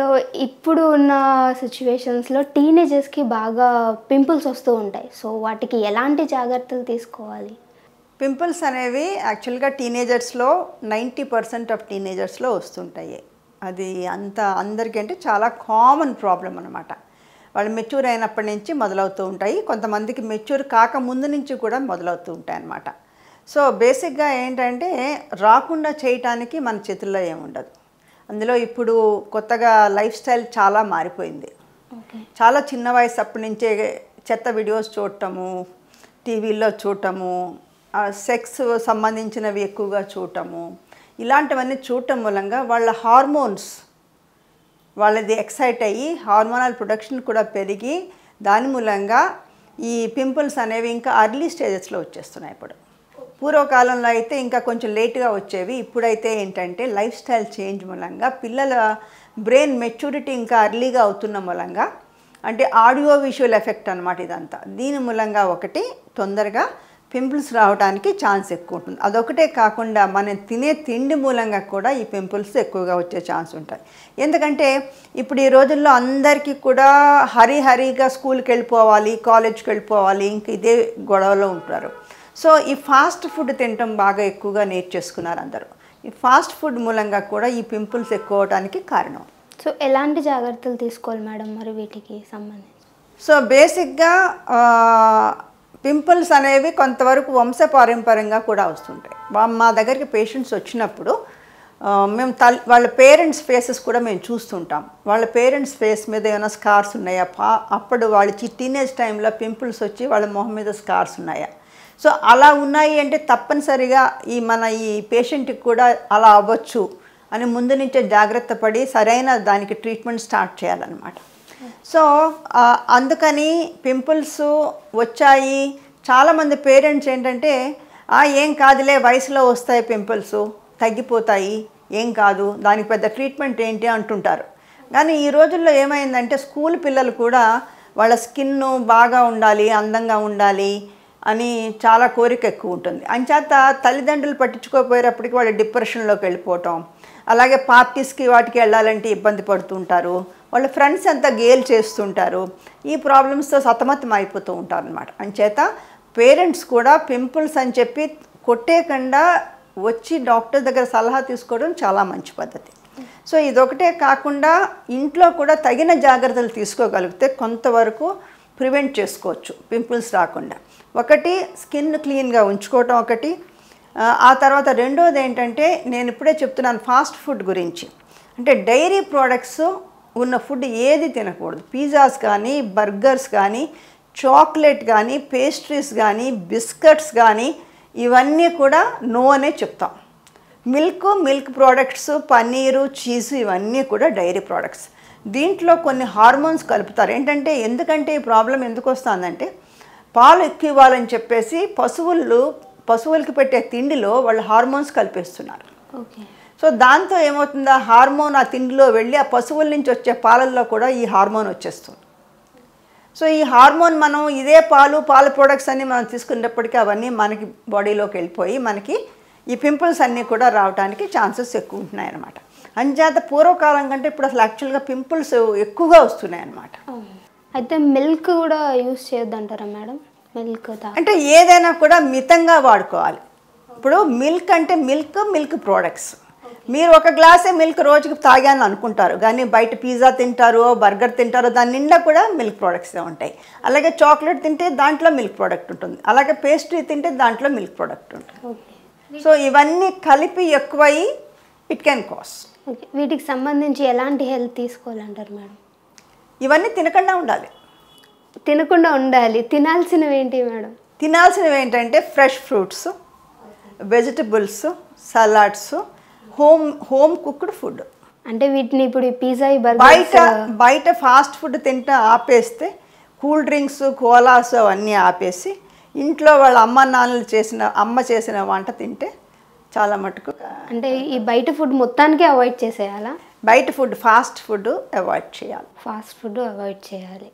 so ఇప్పుడు ఉన్న సిచ్యువేషన్స్లో టీనేజర్స్కి బాగా పింపుల్స్ వస్తూ ఉంటాయి సో వాటికి ఎలాంటి జాగ్రత్తలు తీసుకోవాలి పింపుల్స్ అనేవి యాక్చువల్గా టీనేజర్స్లో నైంటీ పర్సెంట్ ఆఫ్ టీనేజర్స్లో వస్తుంటాయి అది అంత అందరికీ అంటే చాలా కామన్ ప్రాబ్లం అనమాట వాళ్ళు మెచ్యూర్ అయినప్పటి నుంచి మొదలవుతూ ఉంటాయి కొంతమందికి మెచ్యూర్ కాక ముందు నుంచి కూడా మొదలవుతూ ఉంటాయి అన్నమాట సో బేసిక్గా ఏంటంటే రాకుండా చేయటానికి మన చేతుల్లో ఏముండదు అందులో ఇప్పుడు కొత్తగా లైఫ్ స్టైల్ చాలా మారిపోయింది చాలా చిన్న వయసు అప్పటి నుంచే చెత్త వీడియోస్ చూడటము టీవీల్లో చూడటము సెక్స్ సంబంధించినవి ఎక్కువగా చూడటము ఇలాంటివన్నీ చూడటం మూలంగా వాళ్ళ హార్మోన్స్ వాళ్ళది ఎక్సైట్ అయ్యి హార్మోనల్ ప్రొడక్షన్ కూడా పెరిగి దాని మూలంగా ఈ పింపుల్స్ అనేవి ఇంకా అర్లీ స్టేజెస్లో వచ్చేస్తున్నాయి ఇప్పుడు పూర్వకాలంలో అయితే ఇంకా కొంచెం లేటుగా వచ్చేవి ఇప్పుడైతే ఏంటంటే లైఫ్ స్టైల్ చేంజ్ మూలంగా పిల్లల బ్రెయిన్ మెచ్యూరిటీ ఇంకా అర్లీగా అవుతున్న మూలంగా అంటే ఆడియో విజువల్ ఎఫెక్ట్ అనమాట ఇదంతా దీని మూలంగా ఒకటి తొందరగా పింపుల్స్ రావడానికి ఛాన్స్ ఎక్కువ ఉంటుంది అదొకటే కాకుండా మనం తినే తిండి మూలంగా కూడా ఈ పింపుల్స్ ఎక్కువగా వచ్చే ఛాన్స్ ఉంటాయి ఎందుకంటే ఇప్పుడు ఈ రోజుల్లో అందరికీ కూడా హరిహరిగా స్కూల్కి వెళ్ళిపోవాలి కాలేజ్కి వెళ్ళిపోవాలి ఇంక ఇదే గొడవలో ఉంటారు సో ఈ ఫాస్ట్ ఫుడ్ తినటం బాగా ఎక్కువగా నేర్చేసుకున్నారు అందరూ ఈ ఫాస్ట్ ఫుడ్ మూలంగా కూడా ఈ పింపుల్స్ ఎక్కువ అవడానికి కారణం సో ఎలాంటి జాగ్రత్తలు తీసుకోవాలి మేడం మరి వీటికి సంబంధించి సో బేసిక్గా పింపుల్స్ అనేవి కొంతవరకు వంశపారంపర్యంగా కూడా వస్తుంటాయి మా దగ్గరికి పేషెంట్స్ వచ్చినప్పుడు మేము తల్ వాళ్ళ పేరెంట్స్ ఫేసెస్ కూడా మేము చూస్తుంటాం వాళ్ళ పేరెంట్స్ ఫేస్ మీద ఏమైనా స్కార్స్ ఉన్నాయా అప్పుడు వాళ్ళ టీనేజ్ టైంలో పింపుల్స్ వచ్చి వాళ్ళ మొహం మీద స్కార్స్ ఉన్నాయా సో అలా ఉన్నాయి అంటే తప్పనిసరిగా ఈ మన ఈ పేషెంట్కి కూడా అలా అవ్వచ్చు అని ముందు నుంచే జాగ్రత్త పడి సరైన దానికి ట్రీట్మెంట్ స్టార్ట్ చేయాలన్నమాట సో అందుకని పింపుల్స్ వచ్చాయి చాలామంది పేరెంట్స్ ఏంటంటే ఏం కాదులే వయసులో వస్తాయి పింపుల్స్ తగ్గిపోతాయి ఏం కాదు దానికి పెద్ద ట్రీట్మెంట్ ఏంటి అంటుంటారు కానీ ఈ రోజుల్లో ఏమైందంటే స్కూల్ పిల్లలు కూడా వాళ్ళ స్కిన్ బాగా ఉండాలి అందంగా ఉండాలి అని చాలా కోరిక ఎక్కువ ఉంటుంది అంచేత తల్లిదండ్రులు పట్టించుకోపోయేటప్పటికి వాళ్ళు డిప్రెషన్లోకి వెళ్ళిపోవటం అలాగే పార్టీస్కి వాటికి వెళ్ళాలంటే ఇబ్బంది పడుతుంటారు వాళ్ళ ఫ్రెండ్స్ అంతా గేల్ చేస్తుంటారు ఈ ప్రాబ్లమ్స్తో సతమతం అయిపోతూ ఉంటారు అనమాట అంచేత పేరెంట్స్ కూడా పింపుల్స్ అని చెప్పి కొట్టేకుండా వచ్చి డాక్టర్ దగ్గర సలహా తీసుకోవడం చాలా మంచి పద్ధతి సో ఇదొకటే కాకుండా ఇంట్లో కూడా తగిన జాగ్రత్తలు తీసుకోగలిగితే కొంతవరకు ప్రివెంట్ చేసుకోవచ్చు పింపుల్స్ రాకుండా ఒకటి స్కిన్ క్లీన్గా ఉంచుకోవటం ఒకటి ఆ తర్వాత రెండోది ఏంటంటే నేను ఇప్పుడే చెప్తున్నాను ఫాస్ట్ ఫుడ్ గురించి అంటే డైరీ ప్రోడక్ట్స్ ఉన్న ఫుడ్ ఏది తినకూడదు పిజ్జాస్ కానీ బర్గర్స్ కానీ చాక్లెట్ కానీ పేస్ట్రీస్ కానీ బిస్కెట్స్ కానీ ఇవన్నీ కూడా నో అనే చెప్తాం milk milk products paneer cheese ఇవన్నీ కూడా డైరీ ప్రోడక్ట్స్ దీంట్లో కొన్ని హార్మోన్స్ కలుపుతారు ఏంటంటే ఎందుకంటే ఈ ప్రాబ్లం ఎందుకు వస్తుందంటే పాలు ఎక్కువ ఇవ్వాలని చెప్పేసి పశువులు పశువులకి పెట్టే తిండిలో వాళ్ళు హార్మోన్స్ కలిపేస్తున్నారు సో దాంతో ఏమవుతుంది ఆ హార్మోన్ ఆ తిండిలో వెళ్ళి ఆ పశువుల నుంచి వచ్చే పాలల్లో కూడా ఈ హార్మోన్ వచ్చేస్తుంది సో ఈ హార్మోన్ మనం ఇదే పాలు పాల ప్రోడక్ట్స్ అన్నీ మనం తీసుకునేటప్పటికీ అవన్నీ మనకి బాడీలోకి వెళ్ళిపోయి మనకి ఈ పింపుల్స్ అన్నీ కూడా రావడానికి ఛాన్సెస్ ఎక్కువ ఉంటున్నాయి అన్నమాట అంజాత పూర్వకాలం కంటే ఇప్పుడు అసలు యాక్చువల్గా పింపుల్స్ ఎక్కువగా వస్తున్నాయి అన్నమాట అయితే మిల్క్ కూడా యూస్ చేయొద్దంటారా మేడం మిల్క్ అంటే ఏదైనా కూడా మితంగా వాడుకోవాలి ఇప్పుడు మిల్క్ అంటే మిల్క్ మిల్క్ ప్రోడక్ట్స్ మీరు ఒక గ్లాసే మిల్క్ రోజుకి తాగాను అనుకుంటారు కానీ బయట పిజ్జా తింటారు బర్గర్ తింటారు దాని నిండా కూడా మిల్క్ ప్రోడక్ట్స్ ఉంటాయి అలాగే చాక్లెట్ తింటే దాంట్లో మిల్క్ ప్రోడక్ట్ ఉంటుంది అలాగే పేస్ట్రీ తింటే దాంట్లో మిల్క్ ప్రోడక్ట్ ఉంటుంది సో ఇవన్నీ కలిపి ఎక్కువయి ఇట్ క్యాన్ కాస్ వీటికి సంబంధించి ఎలాంటి హెల్త్ తీసుకోవాలంటారు మేడం ఇవన్నీ తినకుండా ఉండాలి తినకుండా ఉండాలి తినాల్సినవి ఏంటి మేడం తినాల్సినవి ఏంటంటే fresh fruits vegetables salads home home cooked food అంటే వీటిని ఇప్పుడు పిజ్జా బయట బయట ఫాస్ట్ ఫుడ్ తింటా ఆపేస్తే కూల్ డ్రింక్స్ కోలాస్ అవన్నీ ఆపేసి ఇంట్లో వాళ్ళ అమ్మ నాన్నలు చేసిన అమ్మ చేసిన వంట తింటే చాలా మటుకు అంటే ఈ బయట ఫుడ్ మొత్తానికి అవాయిడ్ చేసేయాలా బయట ఫుడ్ ఫాస్ట్ ఫుడ్ అవాయిడ్ చేయాలి ఫాస్ట్ ఫుడ్ అవాయిడ్ చేయాలి